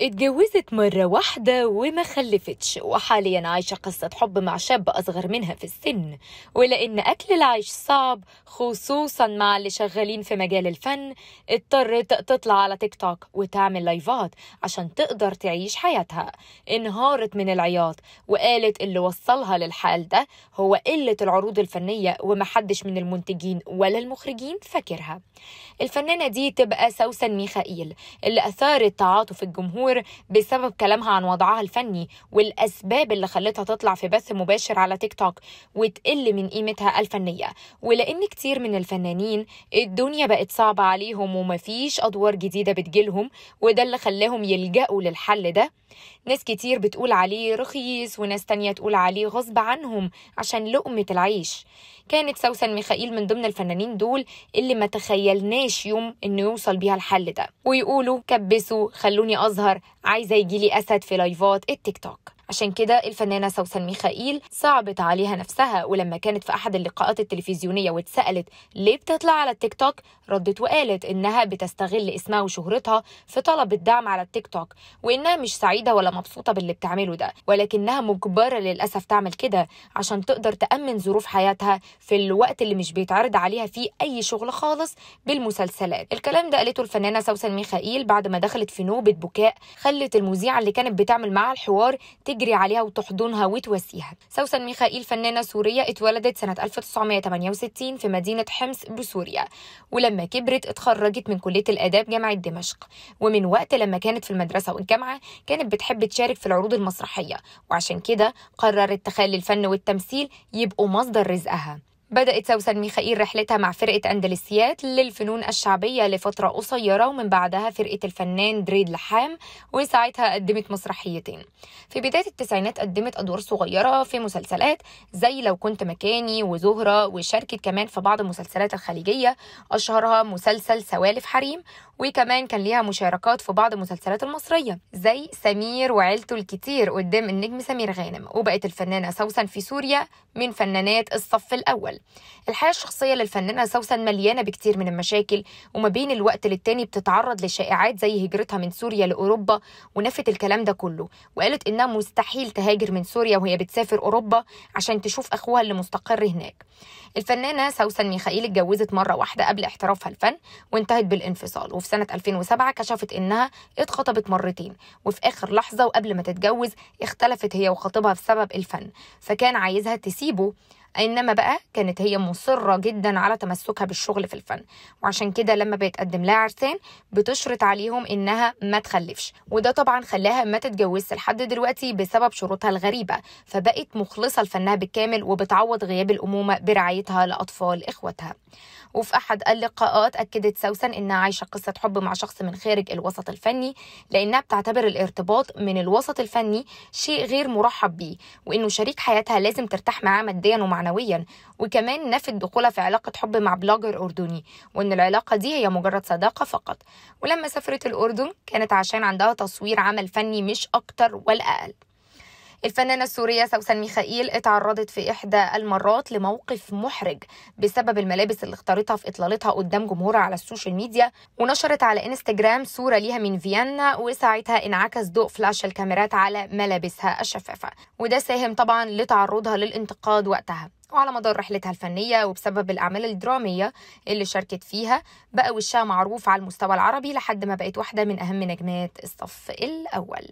اتجوزت مرة واحدة وما خلفتش وحاليا عايشة قصة حب مع شاب أصغر منها في السن ولأن أكل العيش صعب خصوصا مع اللي شغالين في مجال الفن اضطرت تطلع على تيك توك وتعمل لايفات عشان تقدر تعيش حياتها انهارت من العياط وقالت اللي وصلها للحال ده هو قلة العروض الفنية ومحدش من المنتجين ولا المخرجين فاكرها الفنانة دي تبقى سوسن ميخائيل اللي أثارت تعاطف الجمهور الجمهور بسبب كلامها عن وضعها الفني والأسباب اللي خلتها تطلع في بث مباشر على تيك توك وتقل من قيمتها الفنية ولأن كتير من الفنانين الدنيا بقت صعبة عليهم ومفيش أدوار جديدة بتجيلهم وده اللي خلاهم يلجأوا للحل ده ناس كتير بتقول عليه رخيص وناس تانية تقول عليه غصب عنهم عشان لقمة العيش كانت سوسن ميخائيل من ضمن الفنانين دول اللي ما تخيلناش يوم انه يوصل بيها الحل ده ويقولوا كبسوا خلوني اظهر عايزه يجيلي اسد في لايفات التيك توك عشان كده الفنانة سوسن ميخائيل صعبت عليها نفسها ولما كانت في أحد اللقاءات التلفزيونية واتسألت ليه بتطلع على التيك توك ردت وقالت إنها بتستغل اسمها وشهرتها في طلب الدعم على التيك توك وإنها مش سعيدة ولا مبسوطة باللي بتعمله ده ولكنها مجبرة للأسف تعمل كده عشان تقدر تأمن ظروف حياتها في الوقت اللي مش بيتعرض عليها فيه أي شغل خالص بالمسلسلات الكلام ده قالته الفنانة سوسن ميخائيل بعد ما دخلت في نوبة بكاء خلت المذيعة اللي كانت بتعمل معاها الحوار تجري عليها وتحضنها وتواسيها سوسن ميخائيل فنانة سورية اتولدت سنة 1968 في مدينة حمص بسوريا ولما كبرت اتخرجت من كلية الآداب جامعة دمشق ومن وقت لما كانت في المدرسة والجامعة كانت بتحب تشارك في العروض المسرحية وعشان كده قررت تخلي الفن والتمثيل يبقوا مصدر رزقها بدأت سوسن ميخائيل رحلتها مع فرقة أندلسيات للفنون الشعبية لفترة قصيرة ومن بعدها فرقة الفنان دريد لحام وساعتها قدمت مسرحيتين في بداية التسعينات قدمت أدوار صغيرة في مسلسلات زي لو كنت مكاني وزهرة وشاركت كمان في بعض المسلسلات الخليجية أشهرها مسلسل سوالف حريم وكمان كان ليها مشاركات في بعض المسلسلات المصرية زي سمير وعيلته الكتير قدام النجم سمير غانم وبقت الفنانة سوسن في سوريا من فنانات الصف الأول العمل الحياة الشخصية للفنانة سوسن مليانة بكتير من المشاكل وما بين الوقت للتاني بتتعرض لشائعات زي هجرتها من سوريا لأوروبا ونفت الكلام ده كله وقالت إنها مستحيل تهاجر من سوريا وهي بتسافر أوروبا عشان تشوف أخوها اللي مستقر هناك الفنانة سوسن ميخائيل اتجوزت مرة واحدة قبل احترافها الفن وانتهت بالانفصال وفي سنة 2007 كشفت إنها اتخطبت مرتين وفي آخر لحظة وقبل ما تتجوز اختلفت هي وخطيبها بسبب الفن فكان عايزها تسيبه انما بقى كانت هي مصره جدا على تمسكها بالشغل في الفن وعشان كده لما بيتقدم لها عرسان بتشرط عليهم انها ما تخلفش وده طبعا خلاها ما تتجوزش لحد دلوقتي بسبب شروطها الغريبه فبقت مخلصه لفنها بالكامل وبتعوض غياب الامومه برعايتها لاطفال اخواتها وفي احد اللقاءات اكدت سوسن انها عايشه قصه حب مع شخص من خارج الوسط الفني لانها بتعتبر الارتباط من الوسط الفني شيء غير مرحب بيه وانه شريك حياتها لازم ترتاح معاه ماديا ومعنويا معنويا وكمان نفت دخولها في علاقة حب مع بلوجر أردني وإن العلاقة دي هي مجرد صداقة فقط ولما سافرت الأردن كانت عشان عندها تصوير عمل فني مش أكتر ولا أقل الفنانة السورية سوسن ميخائيل اتعرضت في إحدى المرات لموقف محرج بسبب الملابس اللي اختارتها في إطلالتها قدام جمهورها على السوشيال ميديا ونشرت على انستجرام صورة ليها من فيينا وساعتها انعكس ضوء فلاش الكاميرات على ملابسها الشفافة وده ساهم طبعا لتعرضها للانتقاد وقتها وعلى مدار رحلتها الفنية وبسبب الأعمال الدرامية اللي شاركت فيها بقى وشها معروف على المستوى العربي لحد ما بقت واحدة من أهم نجمات الصف الأول